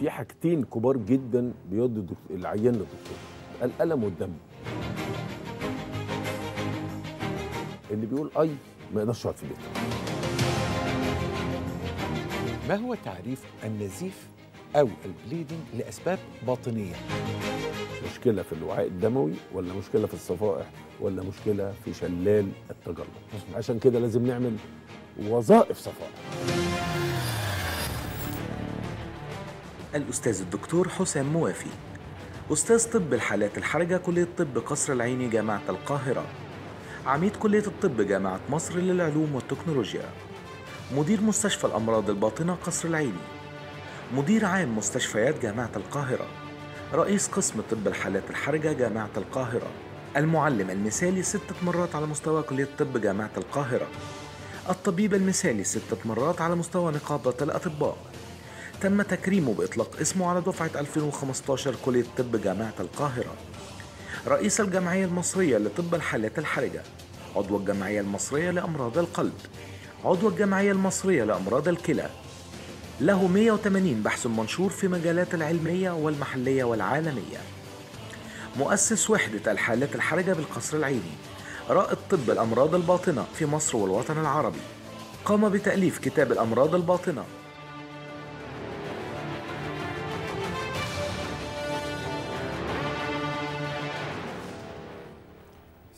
في حاجتين كبار جدا بيودي العيان للدكتور الالم والدم اللي بيقول اي ما يقدرش يقعد في بيته ما هو تعريف النزيف او البليدنج لاسباب باطنيه مشكله في الوعاء الدموي ولا مشكله في الصفائح ولا مشكله في شلال التجلط عشان كده لازم نعمل وظائف صفائح الأستاذ الدكتور حسام موافي أستاذ طب الحالات الحرجة كلية طب قصر العيني جامعة القاهرة عميد كلية الطب جامعة مصر للعلوم والتكنولوجيا مدير مستشفى الأمراض الباطنة قصر العيني مدير عام مستشفيات جامعة القاهرة رئيس قسم طب الحالات الحرجة جامعة القاهرة المعلم المثالي ستة مرات على مستوى كلية طب جامعة القاهرة الطبيب المثالي ستة مرات على مستوى نقابة الأطباء تم تكريمه بإطلاق اسمه على دفعة 2015 كلية طب جامعة القاهرة رئيس الجمعية المصرية لطب الحالات الحرجة عضو الجمعية المصرية لأمراض القلب عضو الجمعية المصرية لأمراض الكلى له 180 بحث منشور في مجالات العلمية والمحلية والعالمية مؤسس وحدة الحالات الحرجة بالقصر العيني رائد طب الأمراض الباطنة في مصر والوطن العربي قام بتأليف كتاب الأمراض الباطنة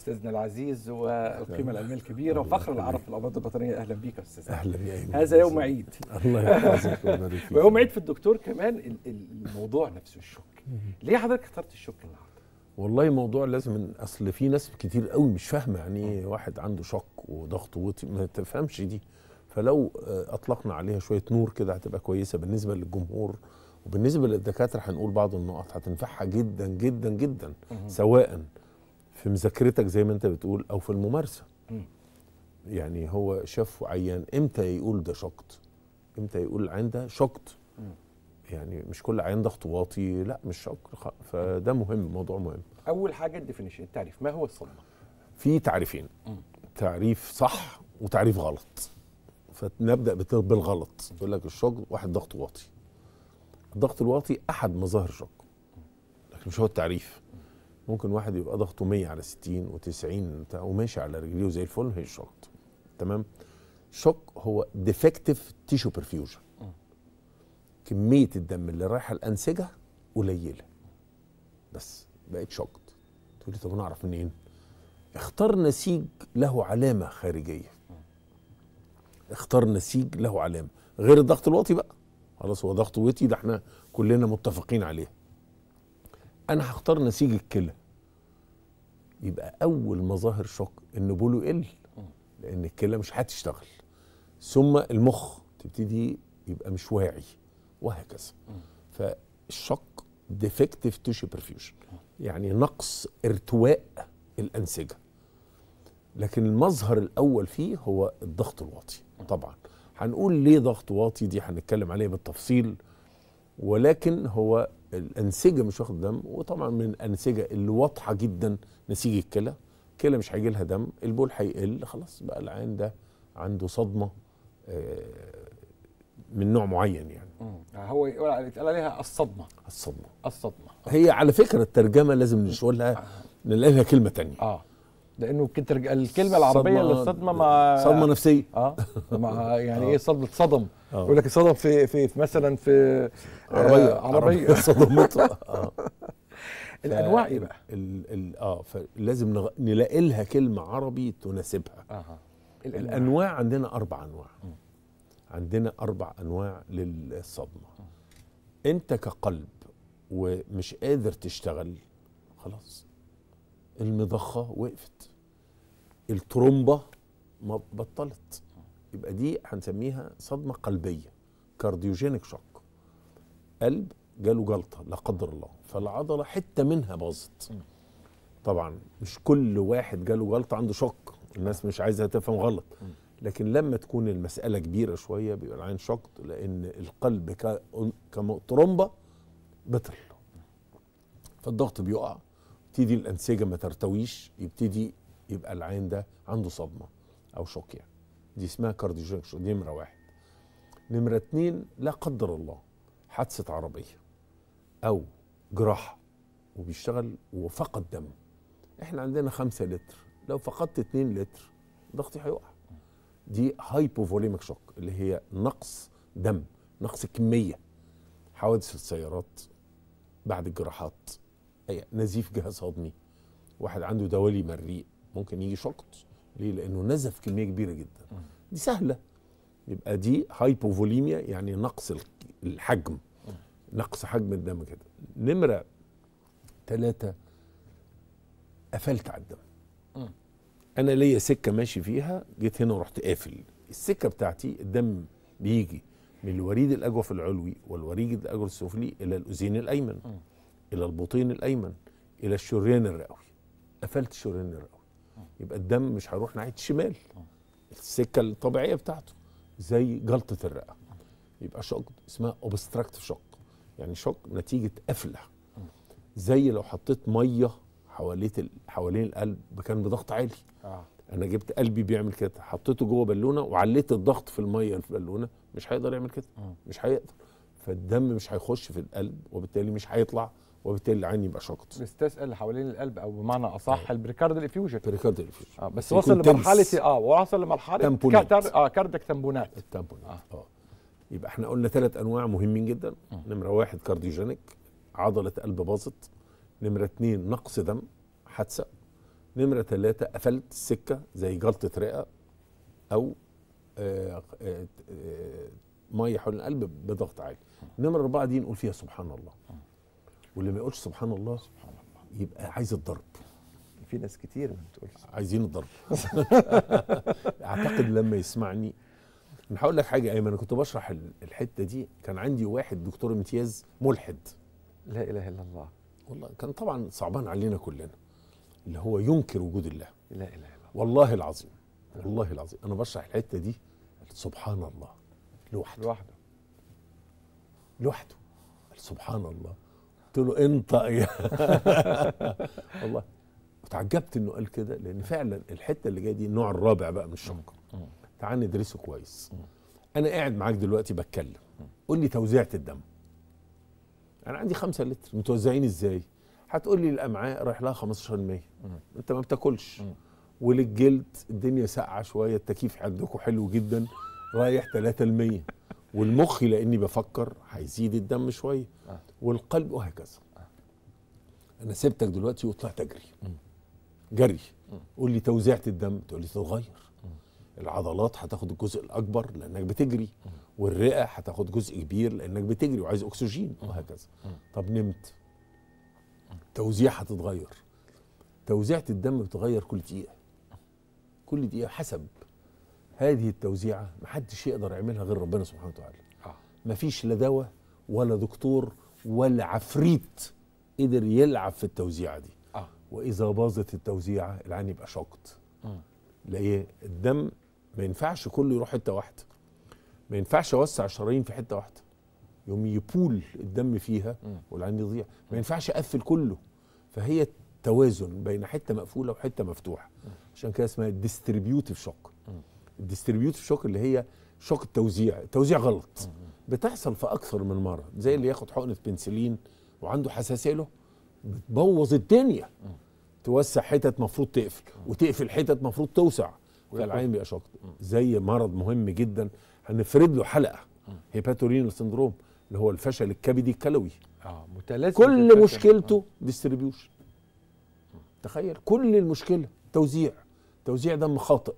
استاذنا العزيز والقيمه العلميه الكبيره وفخر العرب في الامراض البطنيه اهلا بيك يا استاذ اهلا بيك هذا يوم عيد الله يحفظك ويوم عيد في الدكتور كمان الموضوع نفسه الشك ليه حضرتك اخترت الشك النهارده؟ والله موضوع لازم اصل في ناس كتير قوي مش فاهمه يعني ايه آه. واحد عنده شك وضغط وطي ما تفهمش دي فلو آه، اطلقنا عليها شويه نور كده هتبقى كويسه بالنسبه للجمهور وبالنسبه للدكاتره هنقول بعض النقط هتنفعها جدا جدا جدا سواء في مذاكرتك زي ما انت بتقول او في الممارسه م. يعني هو شاف عيان امتى يقول ده شقط امتى يقول عنده شقط يعني مش كل عين ضغط واطي لا مش شقط فده مهم موضوع مهم اول حاجه الديفينيشن التعريف ما هو الصدمه في تعريفين م. تعريف صح وتعريف غلط فنبدا بالغلط يقول لك الشجر واحد ضغط واطي الضغط الواطي احد مظاهر الشق لكن مش هو التعريف ممكن واحد يبقى ضغطه 100 على 60 و90 وماشي على رجليه زي الفل هي شوك تمام شوك هو ديفكتيف تيشو برفيوجن كميه الدم اللي رايحه الانسجه قليله بس بقت شوك تقول لي طب انا اعرف منين اختار نسيج له علامه خارجيه اختار نسيج له علامه غير الضغط الوطي بقى خلاص هو ضغط وطي ده احنا كلنا متفقين عليه انا هختار نسيج الكلى يبقى اول مظاهر شق ان بوله يقل لان الكلى مش هتشتغل ثم المخ تبتدي يبقى مش واعي وهكذا فالشق ديفكتيف تيشو برفيوجن يعني نقص ارتواء الانسجه لكن المظهر الاول فيه هو الضغط الواطي طبعا هنقول ليه ضغط واطي دي هنتكلم عليها بالتفصيل ولكن هو الانسجه مش واخد دم وطبعا من الانسجه اللي واضحه جدا نسيج الكلى الكلى مش هيجي لها دم البول هيقل خلاص بقى العين ده عنده صدمه آه، من نوع معين يعني, يعني هو يتقال عليها الصدمه الصدمه الصدمه هي على فكره الترجمه لازم نشولها آه. نلاقي لها كلمه تانية اه لانه كتر الكلمه العربيه صدمة للصدمه ما صدمه نفسيه اه ما يعني ايه صدمه صدم آه. يقول لك صدم في في مثلا في آه، عربيه عربيه اه الانواع ايه بقى؟ ال اه فلازم نلاقي لها كلمه عربي تناسبها آه. الانواع, الأنواع عندنا اربع انواع م. عندنا اربع انواع للصدمه م. انت كقلب ومش قادر تشتغل خلاص المضخه وقفت الترومبه ما بطلت يبقى دي هنسميها صدمه قلبيه كارديوجينيك شوك قلب جاله جلطه لا قدر الله فالعضله حته منها باظت طبعا مش كل واحد جاله جلطه عنده شوك الناس مش عايزه تفهم غلط لكن لما تكون المساله كبيره شويه بيبقى العين شوك لان القلب كترومبه بطل فالضغط بيقع تبتدي الانسجه ما ترتويش يبتدي يبقى العين ده عنده صدمه او شوك يعني دي اسمها دي نمره واحد نمره اتنين لا قدر الله حادثه عربيه او جراحه وبيشتغل وفقد دم احنا عندنا خمسة لتر لو فقدت اتنين لتر ضغطي هيقع دي هايبوفوليميك شوك اللي هي نقص دم نقص كميه حوادث السيارات بعد الجراحات نزيف جهاز هضمي واحد عنده دوالي مريء ممكن يجي شقط ليه لانه نزف كميه كبيره جدا دي سهله يبقى دي هايبوفوليميا يعني نقص الحجم نقص حجم الدم كده نمره ثلاثة قفلت على الدم انا ليا سكه ماشي فيها جيت هنا ورحت قافل السكه بتاعتي الدم بيجي من الوريد الاجوف العلوي والوريد الاجوف السفلي الى الاذين الايمن م. الى البطين الايمن الى الشريان الرئوي قفلت الشريان الرئوي يبقى الدم مش هيروح ناحيه الشمال السكه الطبيعيه بتاعته زي جلطه الرئه يبقى شق اسمها اوبستراكت شق يعني شق نتيجه قفله زي لو حطيت ميه حواليه حوالين القلب كان بضغط عالي آه. انا جبت قلبي بيعمل كده حطيته جوه بالونه وعليت الضغط في الميه في البالونه مش هيقدر يعمل كده مش هيقدر فالدم مش هيخش في القلب وبالتالي مش هيطلع وبالتالي العين يبقى شاقط بيستثقل اللي حوالين القلب او بمعنى اصح البريكارد الافيوجن البريكارد الافيوجن آه بس وصل لمرحله إيه؟ اه وصل لمرحله كتر اه كاردك تمبونات التمبونات اه, آه. يبقى احنا قلنا ثلاث انواع مهمين جدا نمره واحد كارديوجينيك عضله قلب باظت نمره اثنين نقص دم حادثه نمره ثلاثه قفلت السكه زي جلطه رئه او آه آه آه ميه حول القلب بضغط عالي نمره اربعه دي نقول فيها سبحان الله واللي ما يقولش سبحان الله سبحان الله يبقى عايز الضرب في ناس كتير ما بتقولش عايزين الضرب اعتقد لما يسمعني انا هقول لك حاجه ايمن انا كنت بشرح الحته دي كان عندي واحد دكتور امتياز ملحد لا اله الا الله والله كان طبعا صعبان علينا كلنا اللي هو ينكر وجود الله لا اله الا الله والله العظيم والله العظيم انا بشرح الحته دي سبحان الله لوحده لوحده لوحده سبحان الله قلت له انطق يا والله وتعجبت انه قال كده لان فعلا الحته اللي جايه دي النوع الرابع بقى من الشنقه تعال ندرسه كويس انا قاعد معاك دلوقتي بتكلم قول لي توزيعه الدم انا عندي 5 لتر متوزعين ازاي هتقول لي الامعاء رايح لها 15% مية. انت ما بتاكلش وللجلد الدنيا ساقعه شويه التكييف عندكم حلو جدا رايح 3% والمخ لاني بفكر هيزيد الدم شويه آه. والقلب وهكذا آه. انا سبتك دلوقتي وطلعت اجري جري قول لي توزيعه الدم تقول لي تتغير العضلات هتاخد الجزء الاكبر لانك بتجري والرئه هتاخد جزء كبير لانك بتجري وعايز اكسجين وهكذا طب نمت توزيع هتتغير توزيعه الدم بتتغير كل دقيقه كل دقيقه حسب هذه التوزيعه ما حدش يقدر يعملها غير ربنا سبحانه وتعالى آه. ما فيش لا دواء ولا دكتور ولا عفريت قدر يلعب في التوزيعه دي آه. واذا باظت التوزيعه العين يبقى شقط آه. لأيه الدم ما ينفعش كله يروح حته واحده ما ينفعش اوسع الشرايين في حته واحده يوم يبول الدم فيها والعين يضيع ما ينفعش اقفل كله فهي توازن بين حته مقفوله وحته مفتوحه عشان كده اسمها ديستريبيوتيف شوك الديستريبيوتيف شوك اللي هي شوك التوزيع التوزيع غلط بتحصل في اكثر من مره زي اللي ياخد حقنه بنسلين وعنده حساسيه له بتبوظ الدنيا توسع حتت مفروض تقفل وتقفل حتت مفروض توسع فالعين بيبقى شوك زي مرض مهم جدا هنفرد له حلقه هيباتورين سندروم اللي هو الفشل الكبدي الكلوي اه متلازم كل مشكلته ديستريبيوشن تخيل كل المشكله توزيع توزيع دم خاطئ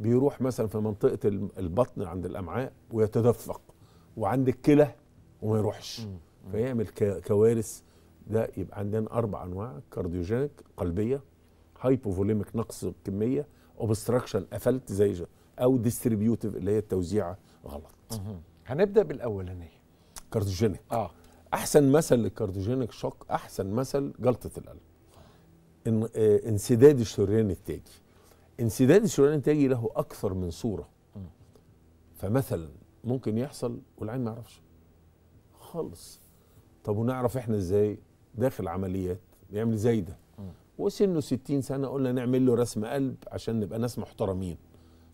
بيروح مثلا في منطقه البطن عند الامعاء ويتدفق وعند الكلى وما يروحش فيعمل كوارث ده يبقى عندنا اربع انواع كارديوجينيك قلبيه هايبوفوليميك نقص كميه اوبستراكشن قفلت زي او ديستريبيوتيف اللي هي التوزيعه غلط هنبدا بالاولانيه كارديوجينيك اه احسن مثل للكارديوجينيك شوك احسن مثل جلطه القلب إن آه، انسداد الشريان التاجي انسداد الشريان الانتاجي له اكثر من صوره فمثلا ممكن يحصل والعين ما يعرفش خالص طب ونعرف احنا ازاي داخل عمليات يعمل زي ده وسنه 60 سنه قلنا نعمل له رسم قلب عشان نبقى ناس محترمين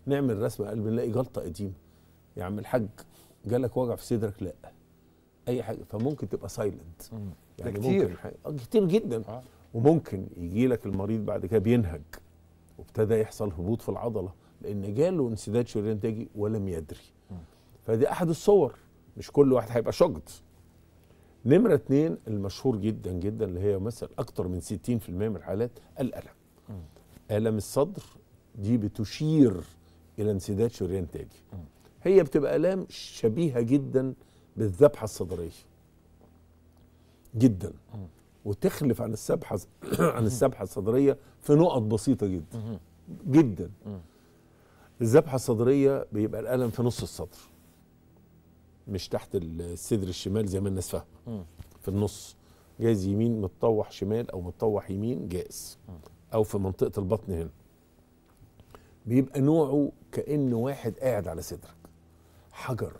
نعمل رسم قلب نلاقي جلطه قديمه يا عم الحاج جالك وجع في صدرك لا اي حاجه فممكن تبقى سايلنت يعني كتير ممكن آه، كتير جدا آه. وممكن يجي لك المريض بعد كده بينهج وابتدى يحصل هبوط في العضله لان جاله انسداد شريان تاجي ولم يدري فدي احد الصور مش كل واحد هيبقى شجط نمرة اتنين المشهور جدا جدا اللي هي مثلا أكتر من 60% من الحالات الألم م. ألم الصدر دي بتشير إلى انسداد شريان تاجي م. هي بتبقى آلام شبيهة جدا بالذبحة الصدرية جدا م. وتخلف عن السبحه عن السبحه الصدريه في نقط بسيطه جدا جدا الذبحه الصدريه بيبقى الالم في نص الصدر مش تحت الصدر الشمال زي ما الناس فاهمه في النص جايز يمين متطوح شمال او متطوح يمين جائز او في منطقه البطن هنا بيبقى نوعه كأن واحد قاعد على صدرك حجر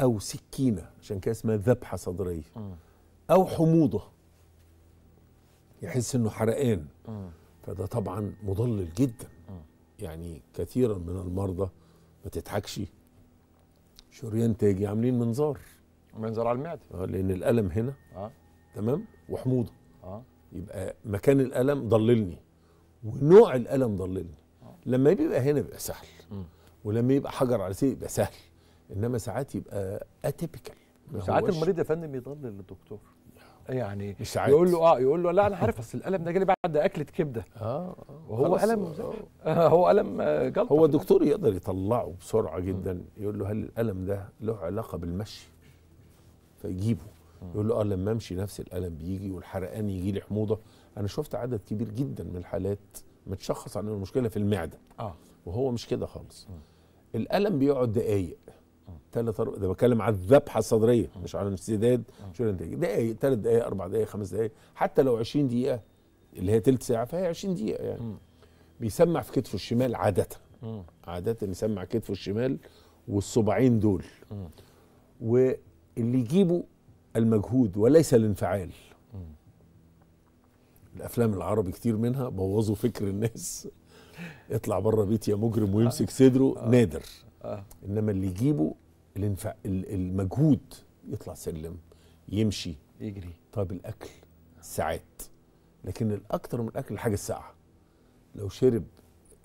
أو سكينة عشان كده اسمها ذبحة صدرية أو حموضة يحس انه حرقان فده طبعا مضلل جدا يعني كثيرا من المرضى ما تضحكش شريان تاجي عاملين منظار منظار على المعده اه لان الالم هنا اه تمام وحموضه اه يبقى مكان الالم ضللني ونوع الالم ضللني آه. لما بيبقى هنا بيبقى سهل ولما يبقى حجر على سيء يبقى سهل انما ساعات يبقى اتيبيكال ساعات المريض يا فندم يضلل الدكتور يعني إشعاعات. يقول له اه يقول له لا انا عارف اصل الالم ده جالي بعد اكله كبده اه وهو الم آه هو الم جلطه هو الدكتور يقدر يطلعه بسرعه جدا م. يقول له هل الالم ده له علاقه بالمشي فيجيبه م. يقول له اه لما امشي نفس الالم بيجي والحرقان يجي لي حموضه انا شفت عدد كبير جدا من الحالات متشخص عن المشكله في المعده اه وهو مش كده خالص م. الالم بيقعد دقايق ثلاث أربع ده بتكلم على الذبحه الصدريه آه. مش على انسداد آه. شو دقايق ثلاث دقايق اربع دقايق خمس دقايق حتى لو 20 دقيقه اللي هي ثلث ساعه فهي 20 دقيقه يعني بيسمع في كتفه الشمال عاده عاده يسمع كتفه الشمال والصباعين دول واللي يجيبه المجهود وليس الانفعال الافلام العربي كتير منها بوظوا فكر الناس اطلع بره بيتي يا مجرم آه. ويمسك صدره نادر آه. انما اللي يجيبه الانف... المجهود يطلع سلم يمشي يجري طيب الاكل ساعات لكن الاكثر من الاكل الحاجه الساقعه لو شرب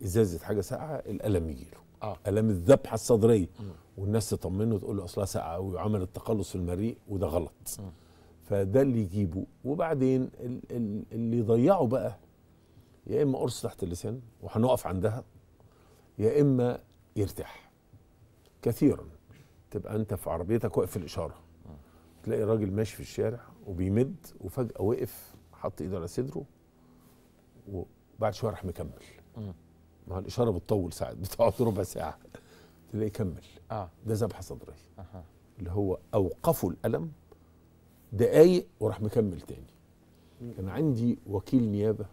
ازازه حاجه ساقعه الالم يجيله آه. الم الذبحه الصدريه م. والناس تطمنه وتقول له اصلها ساقعه وعمل التقلص في المريء وده غلط م. فده اللي يجيبه وبعدين اللي يضيعه بقى يا اما قرص تحت اللسان وهنقف عندها يا اما يرتاح كثيرا تبقى انت في عربيتك واقف في الاشاره تلاقي راجل ماشي في الشارع وبيمد وفجاه وقف حط ايده على صدره وبعد شويه راح مكمل مع الاشاره بتطول ساعات بتقعد ربع ساعه تلاقيه كمل آه. ده ذبحه صدريه آه. اللي هو اوقفوا الالم دقايق وراح مكمل تاني كان عندي وكيل نيابه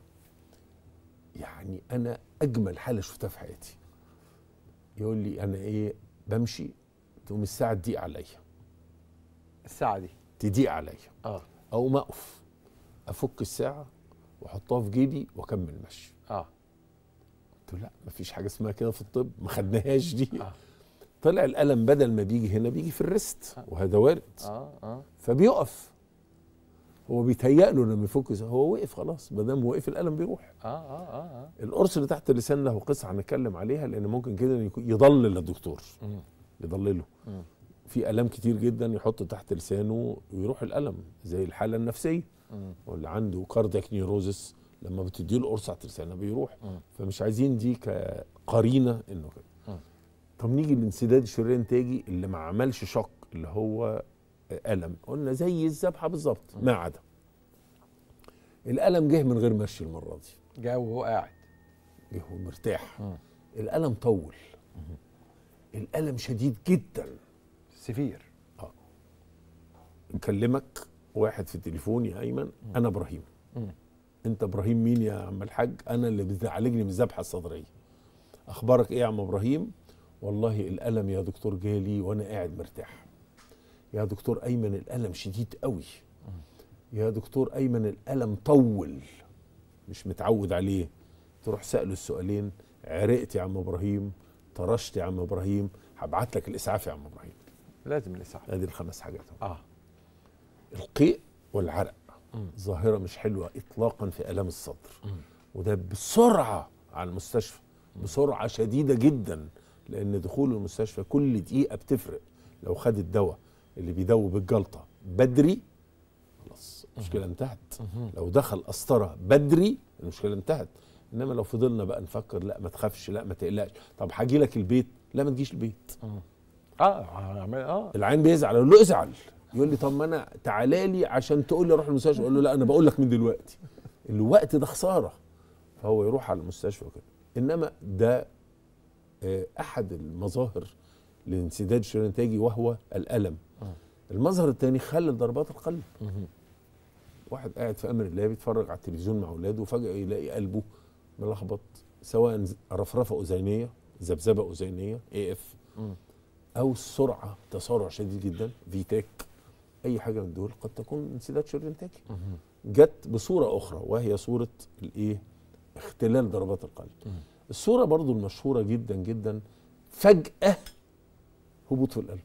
يعني انا اجمل حاله شفتها في حياتي يقول لي انا ايه بمشي تقوم الساعه تضيق عليا الساعه دي تضيق عليا اه اقوم اقف افك الساعه واحطها في جيبي واكمل مشي اه قلت له لا مفيش حاجه اسمها كده في الطب ما خدناهاش دي آه. طلع الالم بدل ما بيجي هنا بيجي في الريست آه. وهذا وارد آه. آه. فبيقف هو بيتهيأ له لما يفك هو وقف خلاص ما دام وقف الالم بيروح آه،, اه اه اه القرص اللي تحت اللسان له قصه هنتكلم عليها لان ممكن كده يضلل الدكتور يضلله في الام كتير جدا يحط تحت لسانه ويروح الالم زي الحاله النفسيه واللي عنده كاردياك نيروزس لما بتديله قرص تحت لسانه بيروح فمش عايزين دي كقرينه انه كده طب نيجي لانسداد الشريان تاجي اللي ما عملش شق اللي هو الم قلنا زي الذبحه بالظبط ما عدا الالم جه من غير مشي المره دي جه وهو قاعد جه وهو مرتاح الالم طول م. الالم شديد جدا سفير اه مكلمك واحد في التليفون يا ايمن انا ابراهيم انت ابراهيم مين يا عم الحاج انا اللي بتعالجني من الذبحه الصدريه اخبارك ايه يا عم ابراهيم والله الالم يا دكتور جالي وانا قاعد مرتاح يا دكتور ايمن الالم شديد قوي يا دكتور ايمن الالم طول مش متعود عليه تروح ساله السؤالين عرقت يا عم ابراهيم طرشت يا عم ابراهيم هبعت لك الاسعاف يا عم ابراهيم لازم الاسعاف هذه الخمس حاجات اه القيء والعرق ظاهره مش حلوه اطلاقا في الام الصدر م. وده بسرعه على المستشفى بسرعه شديده جدا لان دخول المستشفى كل دقيقه بتفرق لو خد الدواء اللي بيدوب الجلطه بدري خلاص المشكله انتهت لو دخل قسطره بدري المشكله انتهت انما لو فضلنا بقى نفكر لا ما تخافش لا ما تقلقش طب هاجي لك البيت لا ما تجيش البيت اه اه العين بيزعل اقول له ازعل يقول لي طب ما انا تعالى لي عشان تقول لي اروح المستشفى اقول له لا انا بقول لك من دلوقتي الوقت ده خساره فهو يروح على المستشفى وكده انما ده آه، احد المظاهر لانسداد الشريان التاجي وهو الألم آه. المظهر الثاني خلل ضربات القلب واحد قاعد في أمر الله بيتفرج على التلفزيون مع أولاده وفجأة يلاقي قلبه ملخبط سواء رفرفة أذينية ذبذبة أذينية اي اف أو السرعة تسارع شديد جدا في تك e أي حاجة من دول قد تكون انسداد شريان تاجي جت بصورة أخرى وهي صورة الإيه اختلال ضربات القلب الصورة برضو المشهورة جدا جدا فجأة هبوط في القلب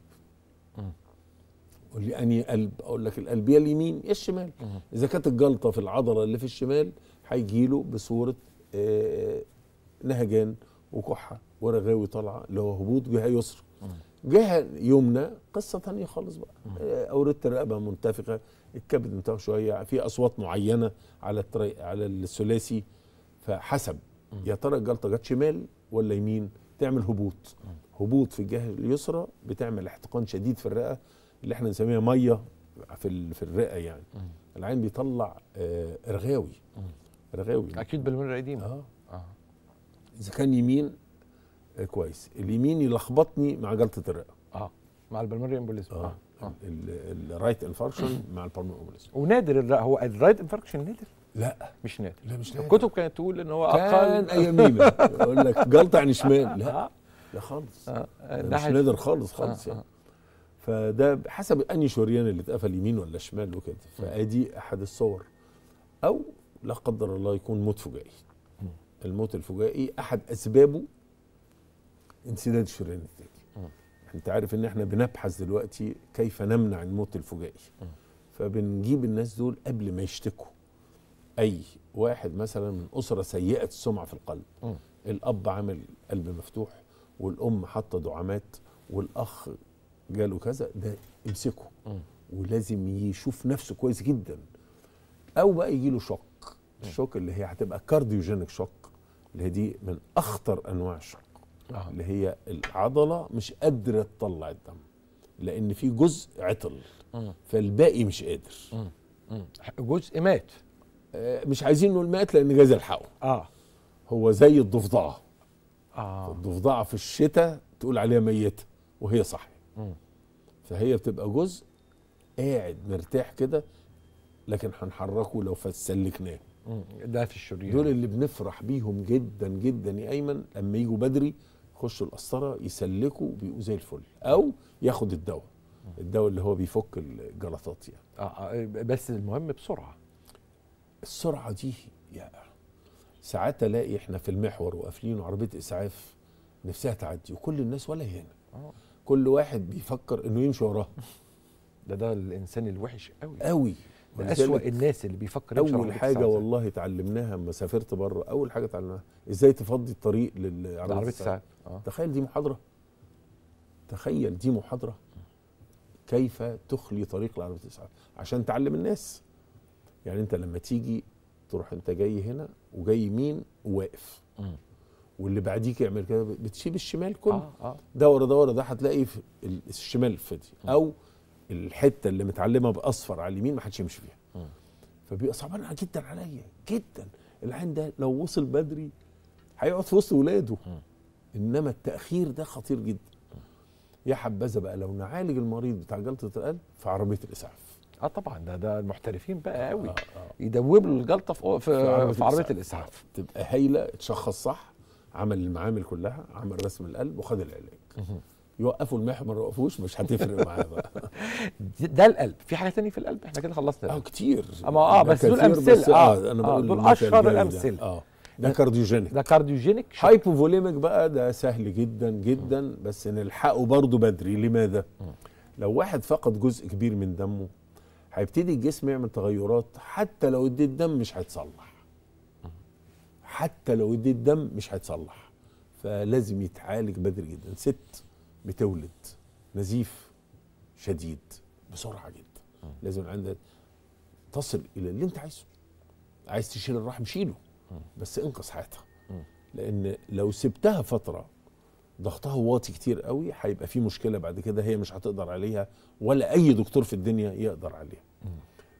قول لي انهي قلب اقول لك القلب يا اليمين يا الشمال اذا كانت الجلطه في العضله اللي في الشمال هيجي له بصوره آه، نهجان وكحه ورغاوي طالعه اللي هو هبوط جهه يسرى جهه يمنى قصه ثانيه خالص بقى آه، اورده الرقبه منتفخه الكبد منتفخ شويه في اصوات معينه على التري... على الثلاثي فحسب يا ترى الجلطه جت شمال ولا يمين تعمل هبوط هبوط في الجهه اليسرى بتعمل احتقان شديد في الرئه اللي احنا بنسميها ميه في في الرئه يعني مم. العين بيطلع آه رغاوي مم. رغاوي اكيد بالمرة القديم اه اه اذا كان يمين آه كويس اليمين يلخبطني مع جلطه الرئه اه مع البلمري امبوليزم اه, آه. آه. الرايت انفاركشن مع البلمري امبوليزم ونادر الرئه هو الرايت انفاركشن نادر لا مش نادر لا مش نادر الكتب كانت تقول ان هو اقل كان ايام يقول لك جلطه عن شمال لا آه. لا خالص آه، مش نادر خالص آه، خالص آه. يعني فده حسب انهي شريان اللي اتقفل يمين ولا شمال وكده فادي احد الصور او لا قدر الله يكون موت فجائي الموت الفجائي احد اسبابه انسداد الشريان الثاني يعني انت عارف ان احنا بنبحث دلوقتي كيف نمنع الموت الفجائي فبنجيب الناس دول قبل ما يشتكوا اي واحد مثلا من اسره سيئه السمعه في القلب الاب عامل قلب مفتوح والام حاطه دعامات والاخ جاله كذا ده امسكه ولازم يشوف نفسه كويس جدا او بقى يجي له شوك الشوك اللي هي هتبقى كارديوجينيك شوك اللي هي دي من اخطر انواع الشوك آه. اللي هي العضله مش قادره تطلع الدم لان في جزء عطل فالباقي مش قادر جزء مات آه، مش عايزين نقول مات لان جايز الحقه اه هو زي الضفدعه آه. الضفدعه في الشتاء تقول عليها ميته وهي صح فهي بتبقى جزء قاعد مرتاح كده لكن هنحركه لو فسلكناه ده في الشريان دول اللي بنفرح بيهم جدا جدا يا ايمن لما يجوا بدري يخشوا القسطره يسلكوا بيبقوا زي الفل او ياخد الدواء الدواء اللي هو بيفك الجلطات يعني آه, آه، بس المهم بسرعه السرعه دي يعني ساعات الاقي احنا في المحور وقافلين وعربيه اسعاف نفسها تعدي وكل الناس ولا هنا آه. كل واحد بيفكر انه يمشي وراها ده ده الانسان الوحش قوي قوي من اسوء الناس اللي بيفكر اول حاجه والله اتعلمناها لما سافرت بره اول حاجه اتعلمناها ازاي تفضي الطريق للعربيه الساعه آه. تخيل دي محاضره تخيل دي محاضره كيف تخلي طريق لعربيه الاسعاف عشان تعلم الناس يعني انت لما تيجي تروح انت جاي هنا وجاي يمين وواقف واللي بعديك يعمل كده بتسيب الشمال كله آه آه. ده ورا ده ورا ده هتلاقي في الشمال فاضي او الحته اللي متعلمه باصفر على اليمين ما حدش يمشي فيها فبيبقى صعبان جدا عليا جدا العين ده لو وصل بدري هيقعد في وسط ولاده م. انما التاخير ده خطير جدا م. يا حبذا بقى لو نعالج المريض بتاع جلطه القلب في عربيه الاسعاف اه طبعا ده ده المحترفين بقى آه، قوي آه آه. يدوب له الجلطه في في, في عربيه الاسعاف تبقى هايله اتشخص صح عمل المعامل كلها عمل رسم القلب وخد العلاج يوقفوا المحور ما يوقفوش مش هتفرق معاه بقى ده القلب في حاجه تانية في القلب احنا كده خلصنا اه كتير اما اه, آه، بس دول امثله اه, آه، انا بقول دول اشهر الامثله اه ده كارديوجينيك ده كارديوجينيك هايبوفوليميك بقى ده سهل جدا جدا بس نلحقه برضه بدري لماذا؟ لو واحد فقد جزء كبير من دمه هيبتدي الجسم يعمل تغيرات حتى لو اديت دم مش هيتصلح حتى لو اديت دم مش هيتصلح فلازم يتعالج بدري جدا ست بتولد نزيف شديد بسرعه جدا لازم عندها تصل الى اللي انت عايزه عايز تشيل الرحم شيله بس انقذ حياتها لان لو سبتها فتره ضغطها واطي كتير قوي هيبقى في مشكله بعد كده هي مش هتقدر عليها ولا اي دكتور في الدنيا يقدر عليها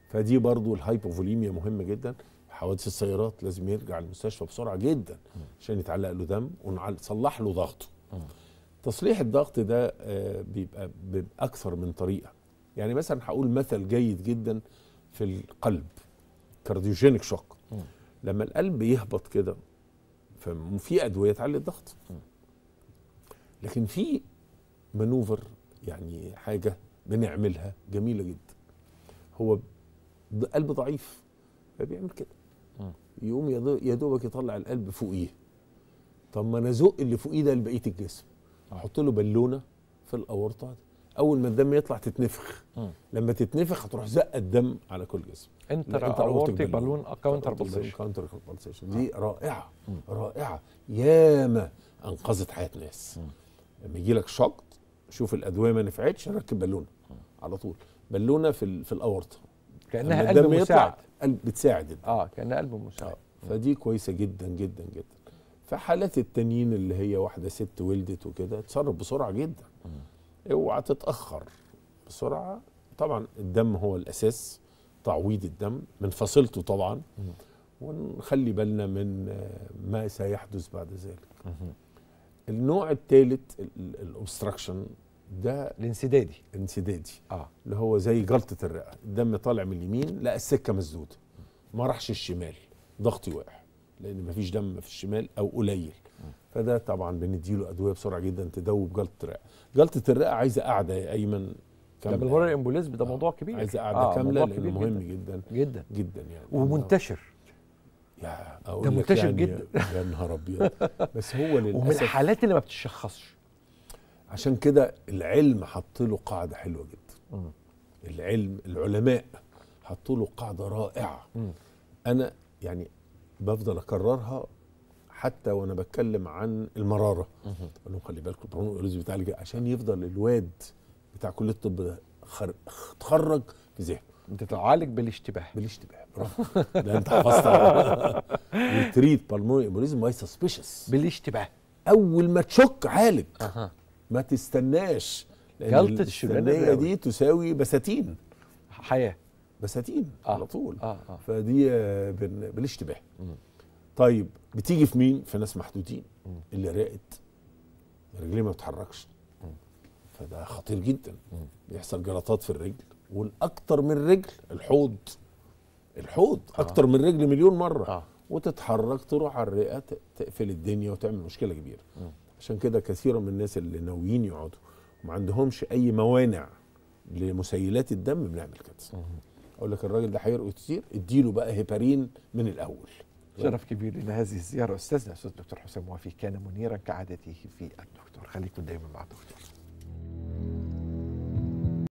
فدي برضو الهايبوفوليميا مهمه جدا حوادث السيارات لازم يرجع المستشفى بسرعه جدا عشان يتعلق له دم ونصلح له ضغطه تصليح الضغط ده آه، بيبقى باكثر من طريقه يعني مثلا هقول مثل جيد جدا في القلب كارديوجينيك شوك لما القلب يهبط كده ففي ادويه تعلي الضغط لكن في مانوفر يعني حاجه بنعملها جميله جدا هو قلب ضعيف فبيعمل كده يقوم يا دوبك يطلع القلب فوقيه طب ما انا ازق اللي فوقيه ده لبقيه الجسم آه. احط له بالونه في الاورطه اول ما الدم يطلع تتنفخ لما تتنفخ هتروح زقه الدم على كل جسم انتر اورطي بالون كاونتر بلسيشن كاونتر بلسيشن دي آه. رائعه رائعه ياما انقذت حياه ناس م. لما يجي لك شقط شوف الادويه ما نفعتش ركب بالونه على طول بالونه في في الاورطه كانها قلب مساعد قلب بتساعد اه كانها قلب مساعد آه. فدي كويسه جدا جدا جدا فحالات التنين اللي هي واحده ست ولدت وكده اتصرف بسرعه جدا اوعى تتاخر بسرعه طبعا الدم هو الاساس تعويض الدم من فصيلته طبعا ونخلي بالنا من ما سيحدث بعد ذلك النوع الثالث الاوبستراكشن ده الانسدادي انسدادي اه اللي هو زي جلطه الرئه الدم طالع من اليمين لا السكه مسدوده ما راحش الشمال ضغطي واقع لان مفيش دم في الشمال او قليل فده طبعا بنديله ادويه بسرعه جدا تدوب جلطه الرئه جلطه الرئه عايزه قاعده يا ايمن كامله ده بالهرر امبوليزم ده موضوع كبير عايزه قاعده آه كامله لانه مهم جدا جدا جدا, جداً يعني ومنتشر اقول ده منتشر يعني جدا يا نهار ابيض بس هو للاسف ومن الحالات اللي ما بتتشخصش عشان كده العلم حط له قاعده حلوه جدا م. العلم العلماء حطوا له قاعده رائعه م. انا يعني بفضل اكررها حتى وانا بتكلم عن المراره اقول لهم خلي بالكم البرونو الالوزي بتاع عشان يفضل الواد بتاع كليه الطب ده تخرج في ذهنه بتتعالج بالاشتباه بالاشتباه ده انت حفظت تريت بالمونري امبوليزم واي سسبيشس بالاشتباه اول ما تشك عالج ما تستناش جلطة الشريانية دي تساوي بساتين حياة بساتين آه. على طول آه. آه. فدي آه، بالاشتباه طيب بتيجي في مين؟ في ناس محدودين اللي رقت رجليه ما بتتحركش فده خطير جدا بيحصل جلطات في الرجل والاكتر من رجل الحوض الحوض آه. اكتر من رجل مليون مره آه. وتتحرك تروح على الرئه تقفل الدنيا وتعمل مشكله كبيره م. عشان كده كثيرا من الناس اللي ناويين يقعدوا ما عندهمش اي موانع لمسيلات الدم بنعمل كده اقول لك الراجل ده هيرقد كتير اديله بقى هيبارين من الاول شرف كبير لنا هذه الزيارة أستاذنا أستاذ الدكتور حسام وافي كان منيرا كعادته في الدكتور خليكم دايما مع الدكتور